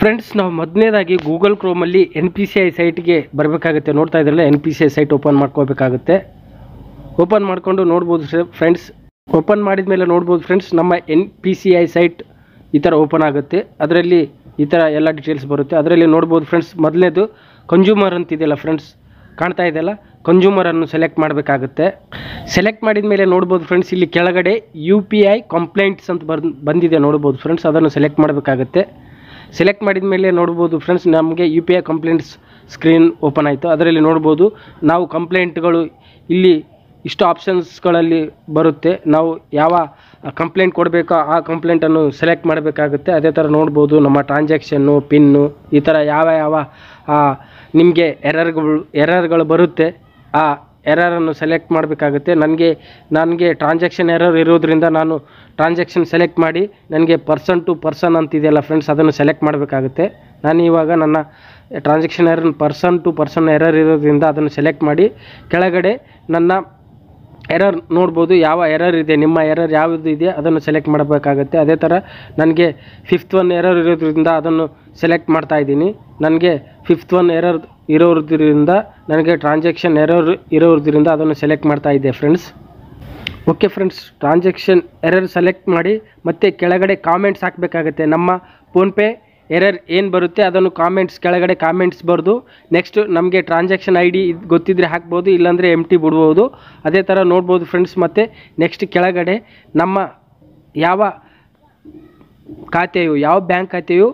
friends ನಾವು ಮೊದಲನೇದಾಗಿ Google ಕ್ರೋಮಲ್ಲಿ ಎನ್ ಪಿ ಸಿ ಐ ಸೈಟ್ಗೆ ಬರಬೇಕಾಗುತ್ತೆ ನೋಡ್ತಾ ಇದ್ರಲ್ಲ N P C I site open ಮಾಡ್ಕೋಬೇಕಾಗುತ್ತೆ ಓಪನ್ ಮಾಡಿಕೊಂಡು ನೋಡ್ಬೋದು ಫ್ರೆಂಡ್ಸ್ ಓಪನ್ ಮಾಡಿದ ಮೇಲೆ ನೋಡ್ಬೋದು ಫ್ರೆಂಡ್ಸ್ ನಮ್ಮ N P C I site ಈ ಥರ ಓಪನ್ ಆಗುತ್ತೆ ಅದರಲ್ಲಿ ಈ ಥರ ಎಲ್ಲ ಡೀಟೇಲ್ಸ್ ಬರುತ್ತೆ ಅದರಲ್ಲಿ ನೋಡ್ಬೋದು ಫ್ರೆಂಡ್ಸ್ ಮೊದಲನೇದು ಕನ್ಸ್ಯೂಮರ್ ಅಂತಿದೆಯಲ್ಲ ಫ್ರೆಂಡ್ಸ್ ಕಾಣ್ತಾ ಇದೆಯಲ್ಲ ಕಂಜ್ಯೂಮರನ್ನು ಸೆಲೆಕ್ಟ್ ಮಾಡಬೇಕಾಗುತ್ತೆ ಸೆಲೆಕ್ಟ್ ಮಾಡಿದ ಮೇಲೆ ನೋಡ್ಬೋದು ಫ್ರೆಂಡ್ಸ್ ಇಲ್ಲಿ ಕೆಳಗಡೆ ಯು ಪಿ ಐ ಕಂಪ್ಲೇಂಟ್ಸ್ ಅಂತ ಬಂದಿದೆ ನೋಡ್ಬೋದು ಫ್ರೆಂಡ್ಸ್ ಅದನ್ನು ಸೆಲೆಕ್ಟ್ ಮಾಡಬೇಕಾಗುತ್ತೆ ಸೆಲೆಕ್ಟ್ ಮಾಡಿದ ಮೇಲೆ ನೋಡ್ಬೋದು ಫ್ರೆಂಡ್ಸ್ ನಮಗೆ U P I complaints screen open ಆಯಿತು ಅದರಲ್ಲಿ ನೋಡ್ಬೋದು ನಾವು ಕಂಪ್ಲೇಂಟ್ಗಳು ಇಲ್ಲಿ ಇಷ್ಟು ಆಪ್ಷನ್ಸ್ಗಳಲ್ಲಿ ಬರುತ್ತೆ ನಾವು ಯಾವ ಕಂಪ್ಲೇಂಟ್ ಕೊಡಬೇಕೋ ಆ ಕಂಪ್ಲೇಂಟನ್ನು ಸೆಲೆಕ್ಟ್ ಮಾಡಬೇಕಾಗುತ್ತೆ ಅದೇ ಥರ ನೋಡ್ಬೋದು ನಮ್ಮ ಟ್ರಾನ್ಸಾಕ್ಷನ್ನು ಪಿನ್ನು ಈ ಥರ ಯಾವ ಯಾವ ನಿಮಗೆ ಎರರ್ಗಳು ಎರರ್ಗಳು ಬರುತ್ತೆ ಆ ಎರರನ್ನು ಸೆಲೆಕ್ಟ್ ಮಾಡಬೇಕಾಗುತ್ತೆ ನನಗೆ ನನಗೆ ಟ್ರಾನ್ಸಾಕ್ಷನ್ ಎರರ್ ಇರೋದ್ರಿಂದ ನಾನು ಟ್ರಾನ್ಸಾಕ್ಷನ್ ಸೆಲೆಕ್ಟ್ ಮಾಡಿ ನನಗೆ ಪರ್ಸನ್ ಟು ಪರ್ಸನ್ ಅಂತಿದೆಯಲ್ಲ ಫ್ರೆಂಡ್ಸ್ ಅದನ್ನು ಸೆಲೆಕ್ಟ್ ಮಾಡಬೇಕಾಗುತ್ತೆ ನಾನು ಇವಾಗ ನನ್ನ transaction error person to person error ಇರೋದ್ರಿಂದ ಅದನ್ನು ಸೆಲೆಕ್ಟ್ ಮಾಡಿ ಕೆಳಗಡೆ ನನ್ನ ಎರರ್ ನೋಡ್ಬೋದು ಯಾವ ಎರರ್ ಇದೆ ನಿಮ್ಮ ಎರರ್ ಯಾವುದು ಇದೆ ಅದನ್ನು ಸೆಲೆಕ್ಟ್ ಮಾಡಬೇಕಾಗುತ್ತೆ ಅದೇ ಥರ ನನಗೆ ಫಿಫ್ತ್ ಒನ್ ಎರರ್ ಇರೋದ್ರಿಂದ ಅದನ್ನು ಸೆಲೆಕ್ಟ್ ಮಾಡ್ತಾ ಇದ್ದೀನಿ ನನಗೆ ಫಿಫ್ತ್ ಒನ್ ಎರರ್ ಇರೋದ್ರಿಂದ ನನಗೆ ಟ್ರಾನ್ಸಾಕ್ಷನ್ ಎರರ್ ಇರೋದ್ರಿಂದ ಅದನ್ನು ಸೆಲೆಕ್ಟ್ ಮಾಡ್ತಾ ಇದ್ದೆ friends okay friends transaction error select ಮಾಡಿ ಮತ್ತು ಕೆಳಗಡೆ ಕಾಮೆಂಟ್ಸ್ ಹಾಕಬೇಕಾಗತ್ತೆ ನಮ್ಮ ಫೋನ್ಪೇ ಎರರ್ ಏನು ಬರುತ್ತೆ ಅದನ್ನು ಕಾಮೆಂಟ್ಸ್ ಕೆಳಗಡೆ ಕಾಮೆಂಟ್ಸ್ ಬರೆದು ನೆಕ್ಸ್ಟ್ ನಮಗೆ ಟ್ರಾನ್ಸಾಕ್ಷನ್ ಐ ಡಿ ಗೊತ್ತಿದ್ದರೆ ಹಾಕ್ಬೋದು ಇಲ್ಲಾಂದರೆ ಎಮ್ ಟಿ ಬಿಡ್ಬೋದು ಅದೇ ಥರ ನೋಡ್ಬೋದು ಫ್ರೆಂಡ್ಸ್ ಮತ್ತು ನೆಕ್ಸ್ಟ್ ಕೆಳಗಡೆ ನಮ್ಮ ಯಾವ ಖಾತೆಯು ಯಾವ ಬ್ಯಾಂಕ್ ಖಾತೆಯು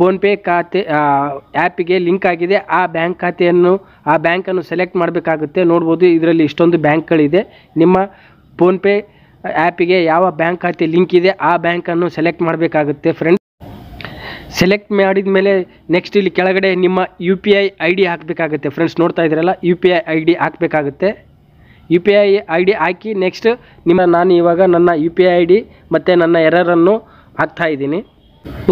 ಫೋನ್ಪೇ ಖಾತೆ ಆ್ಯಪಿಗೆ ಲಿಂಕ್ ಆಗಿದೆ ಆ ಬ್ಯಾಂಕ್ ಖಾತೆಯನ್ನು ಆ ಬ್ಯಾಂಕನ್ನು ಸೆಲೆಕ್ಟ್ ಮಾಡಬೇಕಾಗುತ್ತೆ ನೋಡ್ಬೋದು ಇದರಲ್ಲಿ ಇಷ್ಟೊಂದು ಬ್ಯಾಂಕ್ಗಳಿದೆ ನಿಮ್ಮ ಫೋನ್ಪೇ ಆ್ಯಪಿಗೆ ಯಾವ ಬ್ಯಾಂಕ್ ಖಾತೆ ಲಿಂಕ್ ಇದೆ ಆ ಬ್ಯಾಂಕನ್ನು ಸೆಲೆಕ್ಟ್ ಮಾಡಬೇಕಾಗುತ್ತೆ ಫ್ರೆಂಡ್ಸ್ ಸೆಲೆಕ್ಟ್ ಮಾಡಿದ ಮೇಲೆ ನೆಕ್ಸ್ಟ್ ಇಲ್ಲಿ ಕೆಳಗಡೆ ನಿಮ್ಮ U P I I D ಹಾಕಬೇಕಾಗುತ್ತೆ ಫ್ರೆಂಡ್ಸ್ ನೋಡ್ತಾ ಇದ್ದೀರಲ್ಲ U P I I D ಹಾಕಬೇಕಾಗುತ್ತೆ U P I I D ಹಾಕಿ ನೆಕ್ಸ್ಟ್ ನಿಮ್ಮ ನಾನು ಇವಾಗ ನನ್ನ U P I I D ಮತ್ತು ನನ್ನ ಎರರನ್ನು ಹಾಕ್ತಾ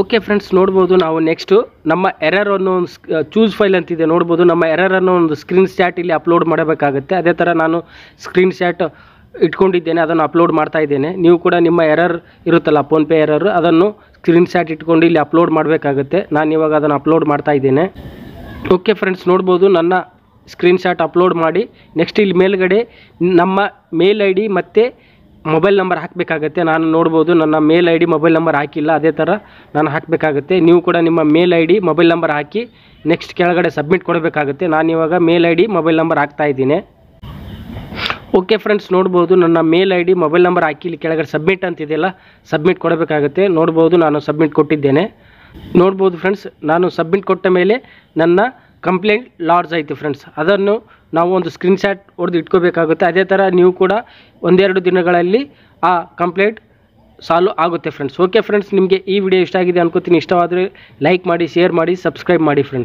ಓಕೆ ಫ್ರೆಂಡ್ಸ್ ನೋಡ್ಬೋದು ನಾವು ನೆಕ್ಸ್ಟು ನಮ್ಮ ಎರರ್ ಅನ್ನೋ ಒಂದು ಚೂಸ್ ಫೈಲ್ ಅಂತಿದೆ ನೋಡ್ಬೋದು ನಮ್ಮ ಎರರ್ ಅನ್ನೋ ಒಂದು ಸ್ಕ್ರೀನ್ ಶಾಟ್ ಇಲ್ಲಿ ಅಪ್ಲೋಡ್ ಮಾಡಬೇಕಾಗುತ್ತೆ ಅದೇ ಥರ ನಾನು ಸ್ಕ್ರೀನ್ ಶಾಟ್ ಇಟ್ಕೊಂಡಿದ್ದೇನೆ ಅದನ್ನು ಅಪ್ಲೋಡ್ ಮಾಡ್ತಾ ಇದ್ದೇನೆ ನೀವು ಕೂಡ ನಿಮ್ಮ ಎರರ್ ಇರುತ್ತಲ್ಲ ಫೋನ್ಪೇ ಎರರ್ ಅದನ್ನು ಸ್ಕ್ರೀನ್ ಶಾಟ್ ಇಟ್ಕೊಂಡು ಇಲ್ಲಿ ಅಪ್ಲೋಡ್ ಮಾಡಬೇಕಾಗುತ್ತೆ ನಾನು ಇವಾಗ ಅದನ್ನು ಅಪ್ಲೋಡ್ ಮಾಡ್ತಾ ಇದ್ದೇನೆ ಓಕೆ ಫ್ರೆಂಡ್ಸ್ ನೋಡ್ಬೋದು ನನ್ನ ಸ್ಕ್ರೀನ್ ಶಾಟ್ ಅಪ್ಲೋಡ್ ಮಾಡಿ ನೆಕ್ಸ್ಟ್ ಇಲ್ಲಿ ಮೇಲ್ಗಡೆ ನಮ್ಮ ಮೇಲ್ ಐ ಡಿ ಮತ್ತು ಮೊಬೈಲ್ ನಂಬರ್ ಹಾಕಬೇಕಾಗತ್ತೆ ನಾನು ನೋಡ್ಬೋದು ನನ್ನ mail I D mobile number ಹಾಕಿಲ್ಲ ಅದೇ ಥರ ನಾನು ಹಾಕಬೇಕಾಗತ್ತೆ ನೀವು ಕೂಡ ನಿಮ್ಮ mail I D mobile number ಹಾಕಿ ನೆಕ್ಸ್ಟ್ ಕೆಳಗಡೆ ಸಬ್ಮಿಟ್ ಕೊಡಬೇಕಾಗುತ್ತೆ ನಾನು ಇವಾಗ mail I D mobile number ಹಾಕ್ತಾ ಇದ್ದೀನಿ ಓಕೆ ಫ್ರೆಂಡ್ಸ್ ನೋಡ್ಬೋದು ನನ್ನ mail I D mobile number ಇಲ್ಲಿ ಕೆಳಗಡೆ ಸಬ್ಮಿಟ್ ಅಂತಿದೆಯಲ್ಲ ಸಬ್ಮಿಟ್ ಕೊಡಬೇಕಾಗುತ್ತೆ ನೋಡ್ಬೋದು ನಾನು ಸಬ್ಮಿಟ್ ಕೊಟ್ಟಿದ್ದೇನೆ ನೋಡ್ಬೋದು ಫ್ರೆಂಡ್ಸ್ ನಾನು ಸಬ್ಮಿಟ್ ಕೊಟ್ಟ ಮೇಲೆ ನನ್ನ ಕಂಪ್ಲೇಂಟ್ ಲಾಡ್ಜ್ ಆಯಿತು ಫ್ರೆಂಡ್ಸ್ ಅದನ್ನು ನಾವು ಒಂದು ಸ್ಕ್ರೀನ್ಶಾಟ್ ಹೊಡೆದು ಇಟ್ಕೋಬೇಕಾಗುತ್ತೆ ಅದೇ ಥರ ನೀವು ಕೂಡ ಒಂದೆರಡು ದಿನಗಳಲ್ಲಿ ಆ ಕಂಪ್ಲೇಂಟ್ ಸಾಲ್ವ್ ಆಗುತ್ತೆ ಫ್ರೆಂಡ್ಸ್ ಓಕೆ ಫ್ರೆಂಡ್ಸ್ ನಿಮಗೆ ಈ ವಿಡಿಯೋ ಇಷ್ಟ ಆಗಿದೆ ಅನ್ಕೋತೀನಿ ಇಷ್ಟವಾದರೆ ಲೈಕ್ ಮಾಡಿ ಶೇರ್ ಮಾಡಿ ಸಬ್ಸ್ಕ್ರೈಬ್ ಮಾಡಿ ಫ್ರೆಂಡ್ಸ್